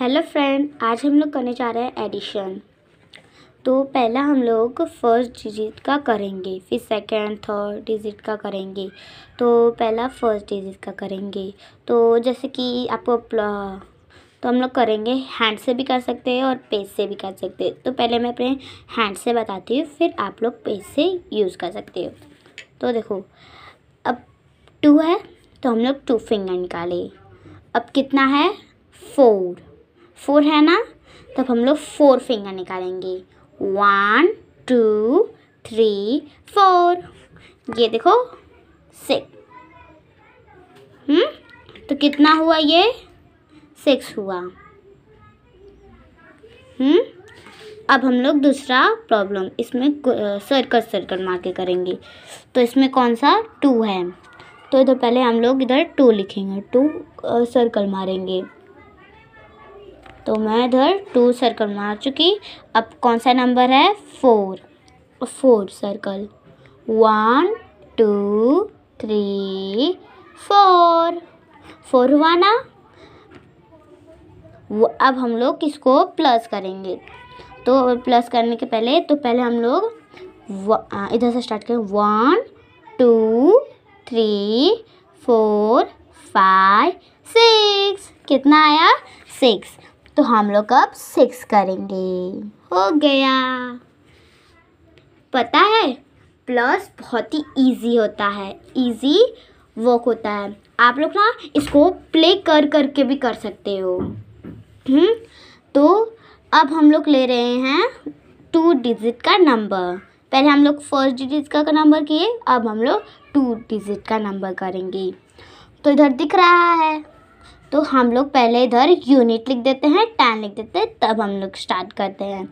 Hello friend आज हम लोग करने जा रहे हैं एडिशन तो पहला हम लोग फर्स्ट डिजिट का करेंगे फिर सेकेंड थर्ड डिजिट का करेंगे तो पहला फर्स्ट डिजिट का करेंगे तो जैसे कि आपको तो हम लोग करेंगे हैंड से भी कर सकते हैं और पेज से भी कर सकते हैं तो पहले मैं अपने हैंड से बताती हूँ फिर आप लोग पेज से यूज़ कर सकते हो तो देखो अब टू है तो हम लोग टू फिंगर निकाले अब कितना है फोर फोर है ना तब हम लोग फोर फिंगर निकालेंगे वन टू थ्री फोर ये देखो सिक्स हम्म तो कितना हुआ ये सिक्स हुआ हम्म अब हम लोग दूसरा प्रॉब्लम इसमें सर्कल सर्कल मार के करेंगे तो इसमें कौन सा टू है तो इधर पहले हम लोग इधर टू लिखेंगे टू सर्कल मारेंगे तो मैं इधर टू सर्कल मार चुकी अब कौन सा नंबर है four four circle one two three four four हुआ ना वो अब हम लोग किसको प्लस करेंगे तो प्लस करने के पहले तो पहले हम लोग इधर से स्टार्ट करें one two three four five six कितना आया सिक्स तो हम लोग अब सिक्स करेंगे हो गया पता है प्लस बहुत ही इजी होता है इजी वर्क होता है आप लोग ना इसको प्ले कर करके भी कर सकते हो हम्म तो अब हम लोग ले रहे हैं टू डिजिट का नंबर पहले हम लोग फर्स्ट डिजिट का नंबर किए अब हम लोग टू डिजिट का नंबर करेंगे तो इधर दिख रहा है तो हम लोग पहले इधर यूनिट लिख देते हैं टेन लिख देते हैं तब हम लोग स्टार्ट करते हैं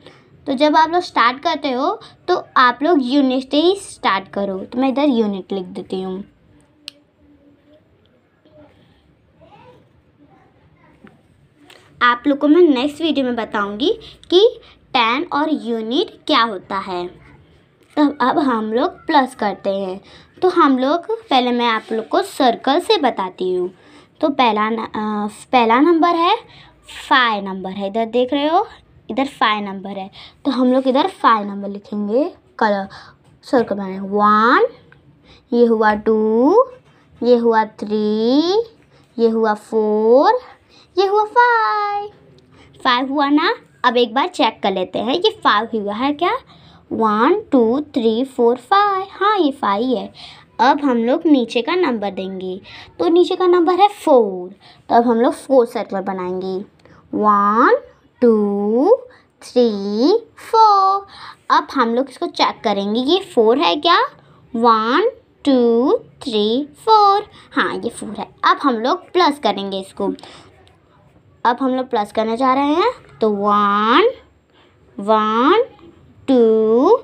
तो जब आप लोग स्टार्ट करते हो तो आप लोग यूनिट से ही स्टार्ट करो तो मैं इधर यूनिट लिख देती हूँ आप लोग को मैं नेक्स्ट वीडियो में बताऊंगी कि टेन और यूनिट क्या होता है तब अब हम लोग प्लस करते हैं तो हम लोग पहले मैं आप लोग को सर्कल से बताती हूँ तो पहला न, आ, पहला नंबर है फाइव नंबर है इधर देख रहे हो इधर फाइव नंबर है तो हम लोग इधर फाइव नंबर लिखेंगे कलर सर्कल बनाए वन ये हुआ टू ये हुआ थ्री ये हुआ फोर ये हुआ फाइव फाइव हुआ ना अब एक बार चेक कर लेते हैं ये फाइव हुआ है क्या one two three four five हाँ ये फाइव है अब हम लोग नीचे का नंबर देंगे तो नीचे का नंबर है फोर तो अब हम लोग फोर सर्कल बनाएंगे वन टू थ्री फोर अब हम लोग इसको चेक करेंगे ये फोर है क्या वन टू थ्री फोर हाँ ये फोर है अब हम लोग प्लस करेंगे इसको अब हम लोग प्लस करने जा रहे हैं तो one one two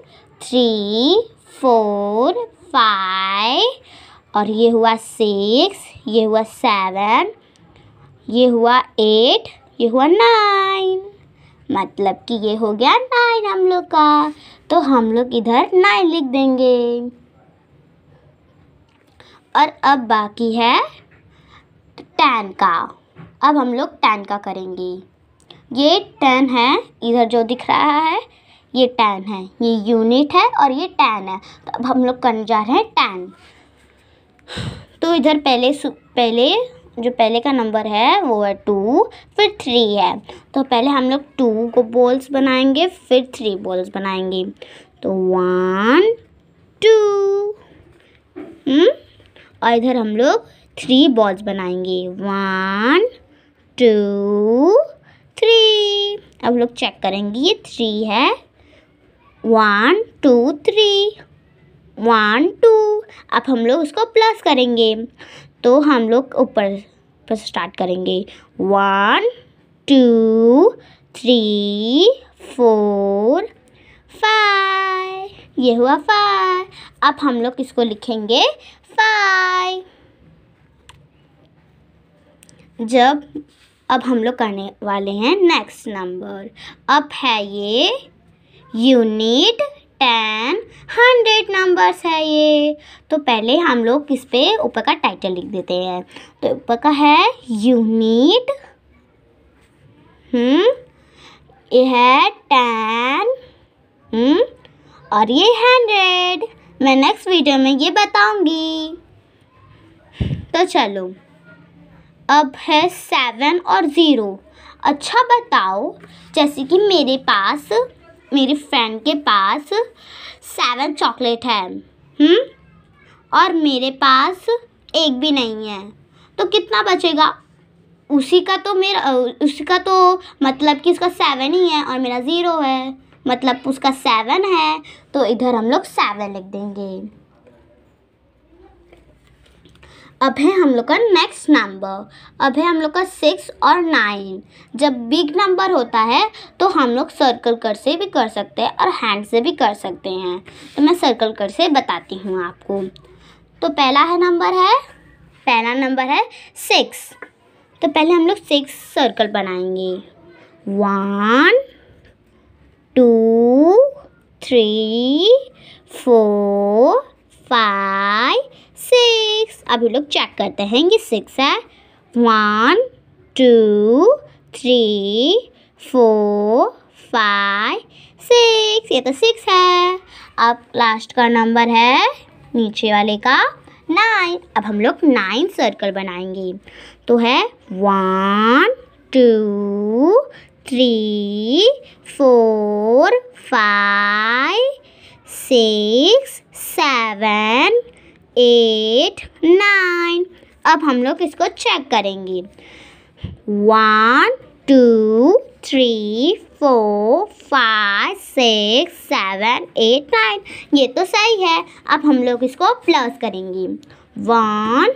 three four five और ये हुआ सिक्स ये हुआ सेवन ये हुआ एट ये हुआ नाइन मतलब कि ये हो गया नाइन हम लोग का तो हम लोग इधर नाइन लिख देंगे और अब बाकी है टेन का अब हम लोग टेन का करेंगे ये टेन है इधर जो दिख रहा है ये टेन है ये यूनिट है और ये टेन है तो अब हम लोग करने जा रहे हैं टेन तो इधर पहले पहले जो पहले का नंबर है वो है टू फिर थ्री है तो पहले हम लोग टू को बॉल्स बनाएंगे फिर थ्री बॉल्स बनाएंगे तो वन टू हम्म, और इधर हम लोग थ्री बॉल्स बनाएंगे वन टू थ्री अब लोग चेक करेंगे ये थ्री है one two three one two अब हम लोग उसको प्लस करेंगे तो हम लोग ऊपर पर स्टार्ट करेंगे one two three four five ये हुआ फाइव अब हम लोग इसको लिखेंगे फाइव जब अब हम लोग करने वाले हैं नेक्स्ट नंबर अब है ये यूनिट टेन हंड्रेड नंबर्स है ये तो पहले हम लोग किस पे ऊपर का टाइटल लिख देते हैं तो ऊपर का है यूनिट हम्म ये है टेन हम्म और ये हंड्रेड मैं नेक्स्ट वीडियो में ये बताऊंगी तो चलो अब है सेवन और ज़ीरो अच्छा बताओ जैसे कि मेरे पास मेरी फ्रेंड के पास सेवन चॉकलेट है हुँ? और मेरे पास एक भी नहीं है तो कितना बचेगा उसी का तो मेरा उसी का तो मतलब कि उसका सेवन ही है और मेरा ज़ीरो है मतलब उसका सेवन है तो इधर हम लोग सेवन लिख देंगे अब है हम लोग का नेक्स्ट नंबर अब है हम लोग का सिक्स और नाइन जब बिग नंबर होता है तो हम लोग सर्कल कर से भी कर सकते हैं और हैंड से भी कर सकते हैं तो मैं सर्कल कर से बताती हूँ आपको तो पहला है नंबर है पहला नंबर है सिक्स तो पहले हम लोग सिक्स सर्कल बनाएंगे one two three four five six अभी लोग चेक करते हैं ये सिक्स है one two three four five six ये तो सिक्स है अब लास्ट का नंबर है नीचे वाले का नाइन अब हम लोग नाइन सर्कल बनाएंगे तो है one two three four five six seven eight nine अब हम लोग इसको चेक करेंगे one two three four five six seven eight nine ये तो सही है अब हम लोग इसको प्लस करेंगे वन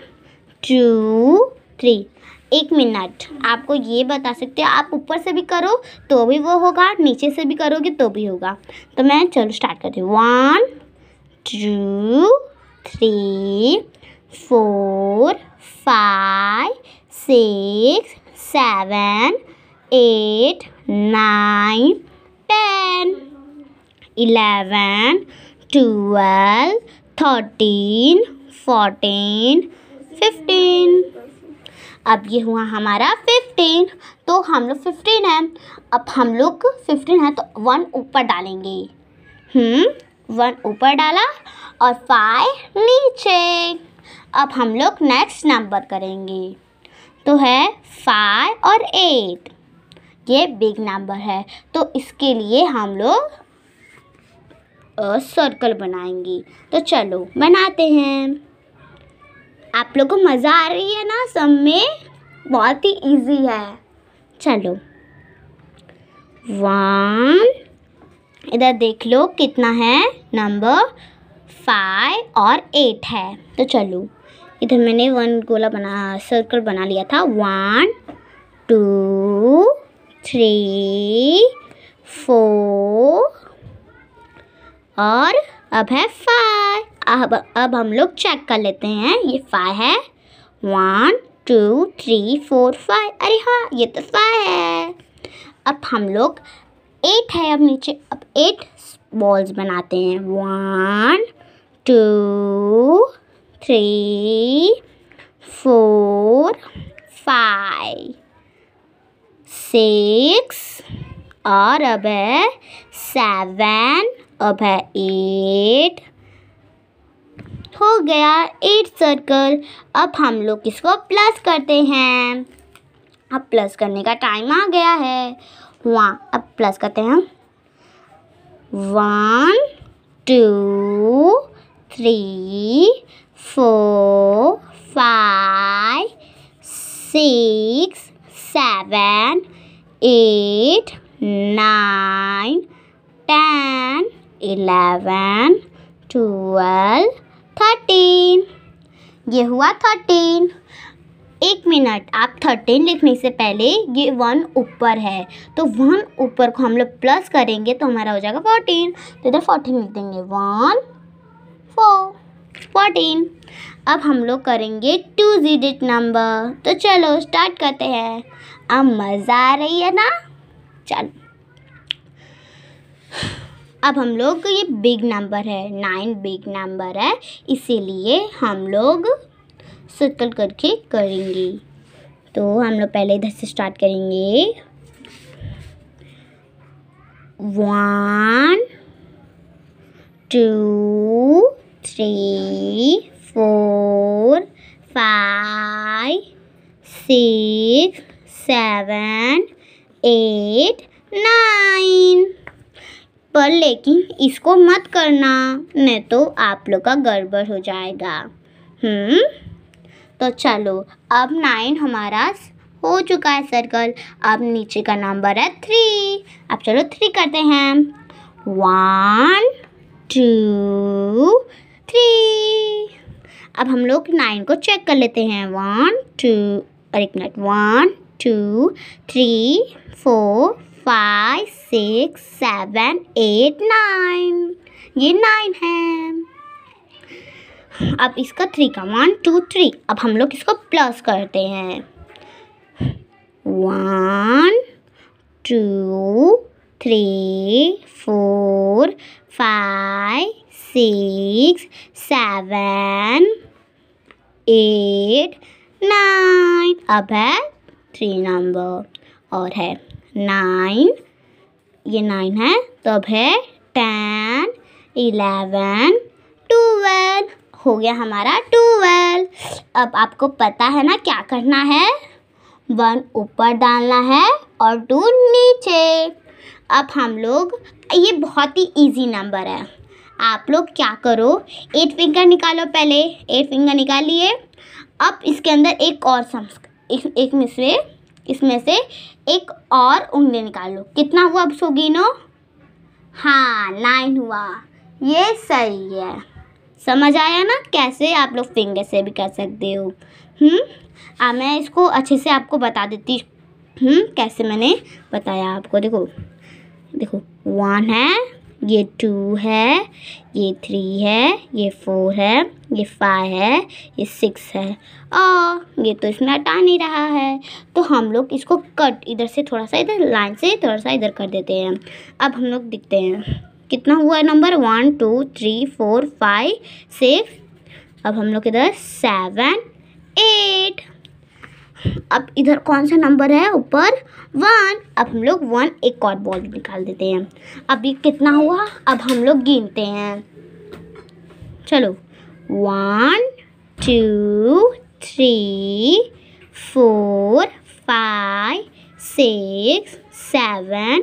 टू थ्री एक मिनट आपको ये बता सकते हो आप ऊपर से भी करो तो भी वो होगा नीचे से भी करोगे तो भी होगा तो मैं चलो स्टार्ट करती हूँ one two three four five six seven eight nine ten eleven twelve thirteen fourteen fifteen अब ये हुआ हमारा फिफ्टीन तो हम लोग फिफ्टीन हैं अब हम लोग फिफ्टीन हैं तो वन ऊपर डालेंगे हम्म वन ऊपर डाला और फाइव नीचे अब हम लोग नेक्स्ट नंबर करेंगे तो है फाइव और एट ये बिग नंबर है तो इसके लिए हम लोग सर्कल बनाएंगे तो चलो बनाते हैं आप लोग को मज़ा आ रही है ना सब में बहुत ही इजी है चलो वन इधर देख लो कितना है नंबर फाइव और एट है तो चलो इधर मैंने वन गोला बना सर्कल बना लिया था वन टू थ्री फोर और अब है फाइव अब अब हम लोग चेक कर लेते हैं ये फाइव है one two three four five अरे हाँ ये तो फाइव है अब हम लोग एट है अब नीचे अब एट बॉल्स बनाते हैं one two three four five six और अब है सेवन अब है एट हो गया एट सर्कल अब हम लोग इसको प्लस करते हैं अब प्लस करने का टाइम आ गया है वन अब प्लस करते हैं हम one two three four five six seven eight nine ten eleven twelve thirteen ये हुआ थर्टीन एक मिनट आप थर्टीन लिखने से पहले ये वन ऊपर है तो वन ऊपर को हम लोग प्लस करेंगे तो हमारा हो जाएगा फोर्टीन तो इधर फोर्टीन लिख देंगे वन फोर फोर्टीन अब हम लोग करेंगे टू डिजिट नंबर तो चलो स्टार्ट करते हैं अब मज़ा आ रही है ना चल अब हम लोग ये बिग नंबर है नाइन बिग नंबर है इसीलिए हम लोग सर्कल करके करेंगे तो हम लोग पहले इधर से स्टार्ट करेंगे one two three four five six seven eight nine पर लेकिन इसको मत करना नहीं तो आप लोग का गड़बड़ हो जाएगा हम्म तो चलो अब नाइन हमारा हो चुका है सर्कल अब नीचे का नंबर है थ्री अब चलो थ्री करते हैं वन टू थ्री अब हम लोग नाइन को चेक कर लेते हैं वन टू और एक minute one two three four five six seven eight nine ये नाइन है अब इसका थ्री का वन टू थ्री अब हम लोग इसको प्लस करते हैं one two three four five six seven eight nine अब है थ्री नंबर और है नाइन ये नाइन है तो अब है टेन इलेवन हो गया हमारा टूवेल अब आपको पता है ना क्या करना है वन ऊपर डालना है और टू नीचे अब हम लोग ये बहुत ही इजी नंबर है आप लोग क्या करो एट फिंगर निकालो पहले एट फिंगर निकालिए अब इसके अंदर एक और सम्स एक, में से इसमें से एक और उंगली निकालो कितना हुआ अब नो हाँ नाइन हुआ ये सही है समझ आया ना कैसे आप लोग फिंगर से भी कर सकते हो हम्म? आ, मैं इसको अच्छे से आपको बता देती हूँ हम्म? कैसे मैंने बताया आपको देखो देखो वन है ये टू है ये थ्री है ये फोर है ये फाइव है ये सिक्स है और ये तो इसमें हटा नहीं रहा है तो हम लोग इसको कट इधर से थोड़ा सा इधर लाइन से थोड़ा सा इधर कर देते हैं अब हम लोग दिखते हैं कितना हुआ number one two three four five six अब हम लोग इधर सेवन एट अब इधर कौन सा नंबर है ऊपर वन अब हम लोग वन एक और बॉल निकाल देते हैं अब ये कितना हुआ अब हम लोग गिनते हैं चलो one two three four five six seven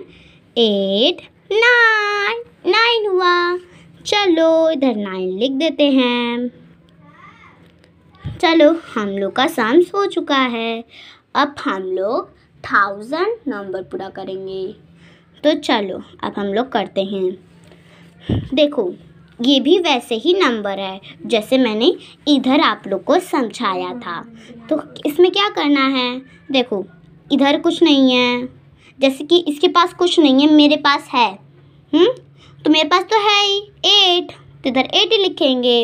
eight nine nine हुआ चलो इधर नाइन लिख देते हैं चलो हम लोग का साम्स हो चुका है अब हम लोग थाउजेंड नंबर पूरा करेंगे तो चलो अब हम लोग करते हैं देखो ये भी वैसे ही नंबर है जैसे मैंने इधर आप लोग को समझाया था तो इसमें क्या करना है देखो इधर कुछ नहीं है जैसे कि इसके पास कुछ नहीं है मेरे पास है हम्म तो मेरे पास तो है ही एट तो इधर एट ही लिखेंगे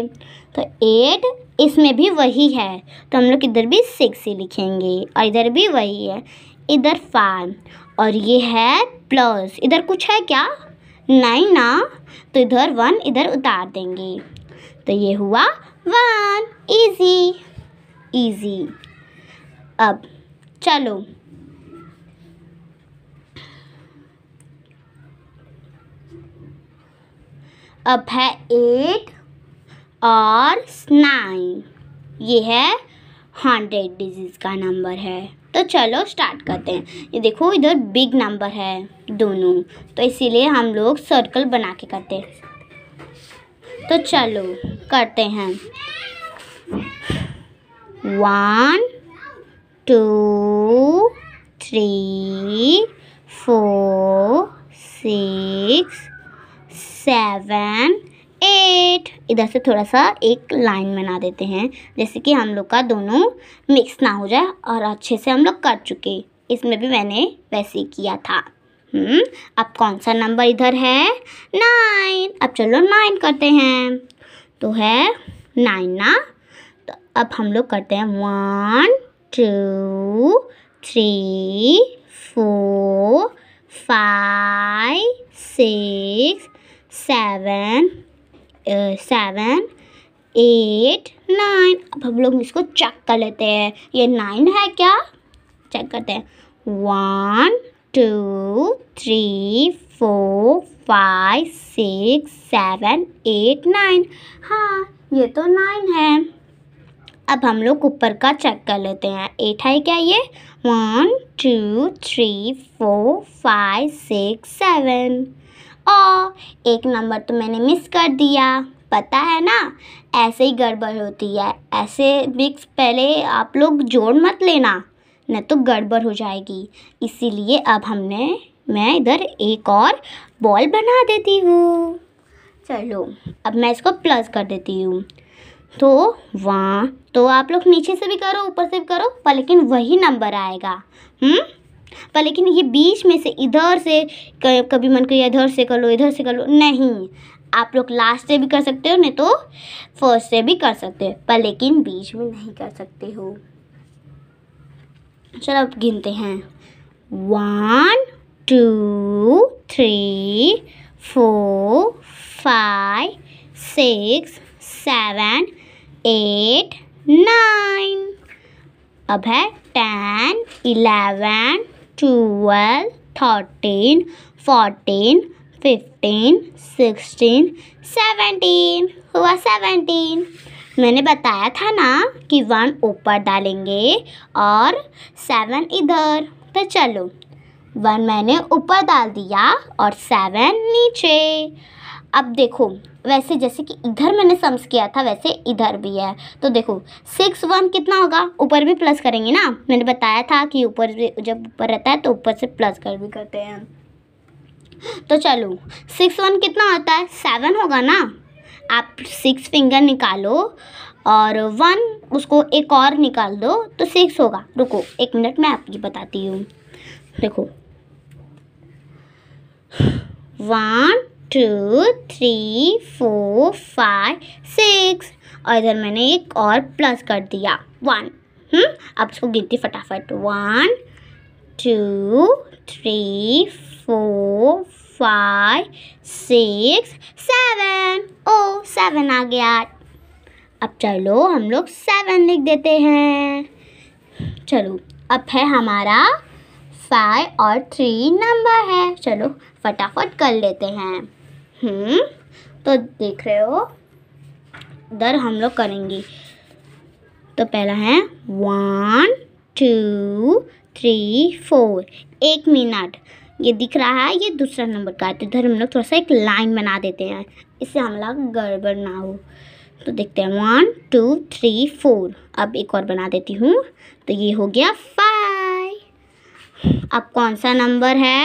तो एट इसमें भी वही है तो हम लोग इधर भी सिक्स ही लिखेंगे और इधर भी वही है इधर फाइव और ये है प्लस इधर कुछ है क्या नाइन ना तो इधर वन इधर उतार देंगे तो ये हुआ वन इजी इजी अब चलो अब है एट और नाइन ये है हंड्रेड डिजीज़ का नंबर है तो चलो स्टार्ट करते हैं ये देखो इधर बिग नंबर है दोनों तो इसीलिए हम लोग सर्कल बना के करते हैं तो चलो करते हैं one two three four six seven eight इधर से थोड़ा सा एक लाइन बना देते हैं जैसे कि हम लोग का दोनों मिक्स ना हो जाए और अच्छे से हम लोग कर चुके इसमें भी मैंने वैसे किया था हम्म अब कौन सा नंबर इधर है नाइन अब चलो नाइन करते हैं तो है नाइन ना तो अब हम लोग करते हैं one two three four five six seven seven eight nine अब हम लोग इसको चेक कर लेते हैं ये नाइन है क्या चेक करते हैं one two three four five six seven eight nine हाँ ये तो नाइन है अब हम लोग ऊपर का चेक कर लेते हैं एट है क्या ये one two three four five six seven ओ एक नंबर तो मैंने मिस कर दिया पता है ना ऐसे ही गड़बड़ होती है ऐसे मिक्स पहले आप लोग जोड़ मत लेना न तो गड़बड़ हो जाएगी इसीलिए अब हमने मैं इधर एक और बॉल बना देती हूँ चलो अब मैं इसको प्लस कर देती हूँ तो वहाँ तो आप लोग नीचे से भी करो ऊपर से भी करो पर लेकिन वही नंबर आएगा हम्म पर लेकिन ये बीच में से इधर से कभी मन करिए इधर से कर लो इधर से कर लो नहीं आप लोग लास्ट से भी कर सकते हो नहीं तो फर्स्ट से भी कर सकते हो पर लेकिन बीच में नहीं कर सकते हो चलो अब गिनते हैं one two three four five six seven eight nine अब है ten eleven twelve thirteen fourteen fifteen sixteen seventeen हुआ सेवेंटीन मैंने बताया था ना कि वन ऊपर डालेंगे और सेवन इधर तो चलो वन मैंने ऊपर डाल दिया और सेवन नीचे अब देखो वैसे जैसे कि इधर मैंने सम्स किया था वैसे इधर भी है तो देखो सिक्स वन कितना होगा ऊपर भी प्लस करेंगे ना मैंने बताया था कि ऊपर जब ऊपर रहता है तो ऊपर से प्लस कर भी करते हैं तो चलो सिक्स वन कितना होता है सेवन होगा ना आप सिक्स फिंगर निकालो और वन उसको एक और निकाल दो तो सिक्स होगा रुको एक मिनट मैं आपकी बताती हूँ देखो one two three four five six और इधर मैंने एक और प्लस कर दिया वन हम्म, अब इसको गिनती फटाफट one two three four five six seven ओ सेवन आ गया अब चलो हम लोग सेवन लिख देते हैं चलो अब है हमारा फाइव और थ्री नंबर है चलो फटाफट कर लेते हैं हम्म तो देख रहे हो दर हम लोग करेंगे तो पहला है वन टू थ्री फोर एक मिनट ये दिख रहा है ये दूसरा नंबर का है तो इधर हम लोग थोड़ा सा एक लाइन बना देते हैं इससे हम लोग गड़बड़ ना हो तो देखते हैं वन टू थ्री फोर अब एक और बना देती हूँ तो ये हो गया फाइव अब कौन सा नंबर है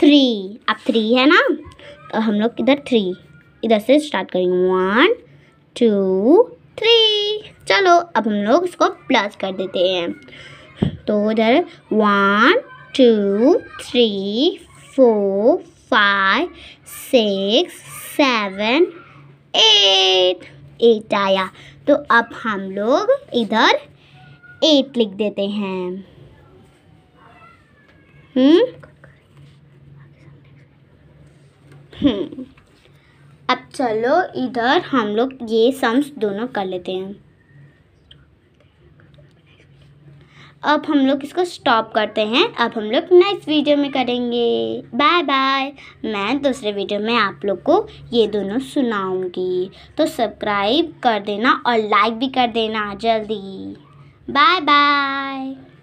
थ्री अब थ्री है ना हम लोग इधर थ्री इधर से स्टार्ट करेंगे वन टू थ्री चलो अब हम लोग इसको प्लस कर देते हैं तो इधर one two three four five six seven eight eight आया तो अब हम लोग इधर एट लिख देते हैं हम्म हम्म। अब चलो इधर हम लोग ये सम्स दोनों कर लेते हैं अब हम लोग इसको स्टॉप करते हैं अब हम लोग नेक्स्ट वीडियो में करेंगे बाय बाय मैं दूसरे वीडियो में आप लोग को ये दोनों सुनाऊंगी तो सब्सक्राइब कर देना और लाइक भी कर देना जल्दी बाय बाय